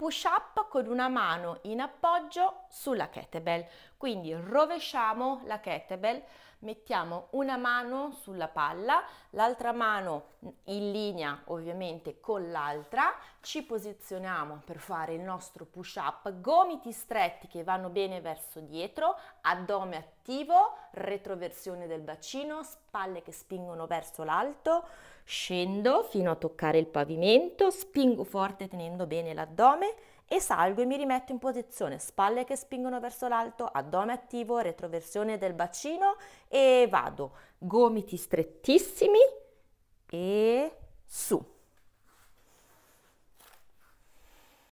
push up con una mano in appoggio sulla kettlebell. Quindi rovesciamo la kettlebell, mettiamo una mano sulla palla, l'altra mano in linea ovviamente con l'altra, ci posizioniamo per fare il nostro push up, gomiti stretti che vanno bene verso dietro, addome attivo, retroversione del bacino, spalle che spingono verso l'alto, scendo fino a toccare il pavimento, spingo forte tenendo bene l'addome, e salgo e mi rimetto in posizione spalle che spingono verso l'alto, addome attivo, retroversione del bacino e vado. Gomiti strettissimi